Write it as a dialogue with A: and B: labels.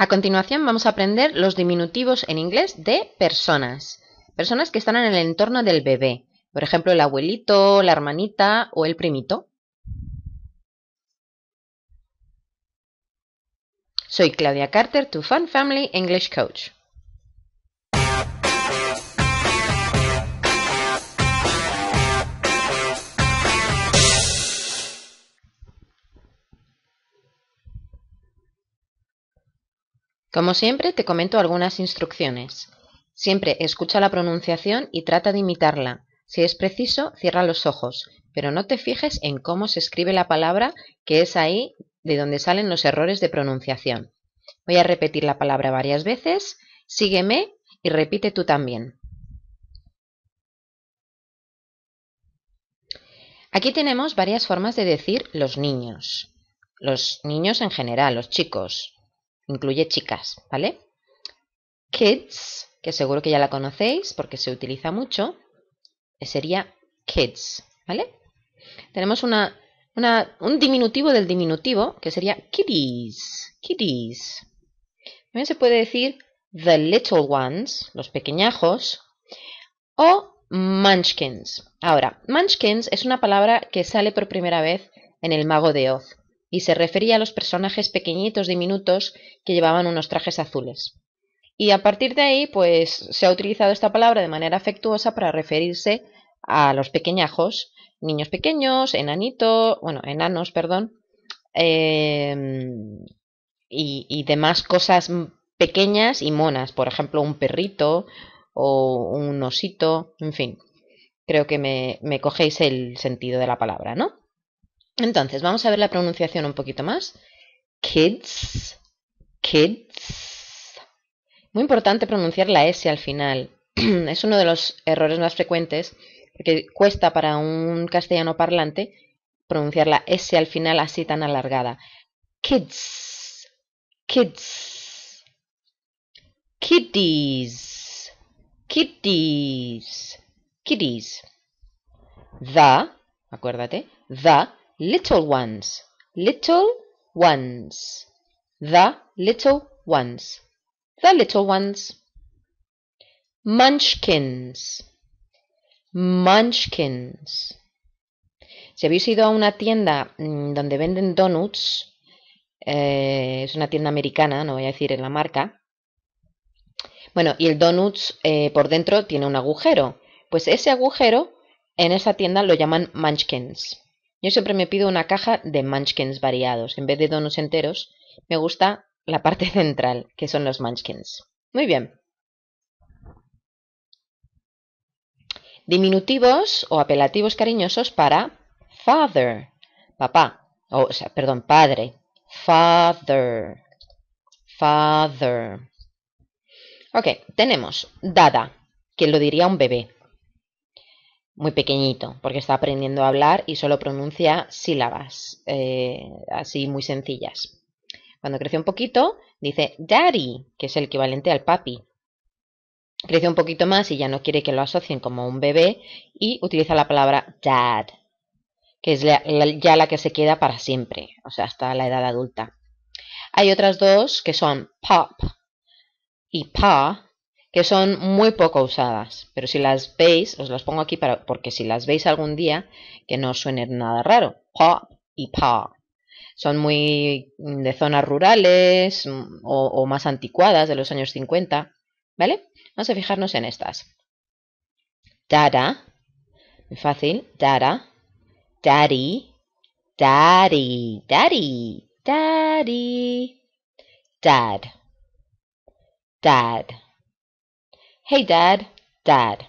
A: A continuación vamos a aprender los diminutivos en inglés de personas. Personas que están en el entorno del bebé. Por ejemplo, el abuelito, la hermanita o el primito. Soy Claudia Carter, tu Fun Family English Coach. Como siempre, te comento algunas instrucciones. Siempre escucha la pronunciación y trata de imitarla. Si es preciso, cierra los ojos, pero no te fijes en cómo se escribe la palabra, que es ahí de donde salen los errores de pronunciación. Voy a repetir la palabra varias veces, sígueme y repite tú también. Aquí tenemos varias formas de decir los niños. Los niños en general, los chicos, incluye chicas, ¿vale? Kids, que seguro que ya la conocéis porque se utiliza mucho, sería kids, ¿vale? Tenemos un diminutivo del diminutivo que sería kitties, kitties. También se puede decir the little ones, los pequeñajos, o munchkins. Ahora, munchkins es una palabra que sale por primera vez en El Mago de Oz y se refería a los personajes pequeñitos diminutos que llevaban unos trajes azules. Y a partir de ahí, pues se ha utilizado esta palabra de manera afectuosa para referirse a los pequeñajos, niños pequeños, enanitos, bueno, enanos, perdón, em, y, demás cosas pequeñas y monas, por ejemplo, un perrito o un osito, en fin. Creo que me cogéis el sentido de la palabra, ¿no? Entonces, vamos a ver la pronunciación un poquito más. Kids, kids. Muy importante pronunciar la S al final. es uno de los errores más frecuentes porque cuesta para un castellano parlante pronunciar la S al final así tan alargada. Kids, kids, kitties, kitties, kitties. The, acuérdate, the little ones, little ones, the little ones, the little ones. Munchkins, munchkins. Si habéis ido a una tienda mm, donde venden donuts, eh, es una tienda americana, no voy a decir en la marca. Bueno, y el donuts eh, por dentro tiene un agujero. Pues ese agujero en esa tienda lo llaman munchkins. Yo siempre me pido una caja de munchkins variados. En vez de donos enteros, me gusta la parte central, que son los munchkins. Muy bien. Diminutivos o apelativos cariñosos para father, papá, o sea, perdón, padre. Father. Father. Ok, tenemos dada, que lo diría un bebé muy pequeñito, porque está aprendiendo a hablar y solo pronuncia sílabas eh, así muy sencillas. Cuando crece un poquito, dice daddy, que es el equivalente al papi. Crece un poquito más y ya no quiere que lo asocien como un bebé y utiliza la palabra dad, que es ya la que se queda para siempre, o sea, hasta la edad adulta. Hay otras dos que son pop y pa, que son muy poco usadas, pero si las veis, os las pongo aquí para, porque si las veis algún día, que no os suene nada raro. Pop y pa. Son muy de zonas rurales o, más anticuadas, de los años 50, ¿vale? Vamos a fijarnos en estas. Dada, muy fácil, dada, daddy, daddy, daddy, daddy, dad, dad. Hey, Dad, Dad.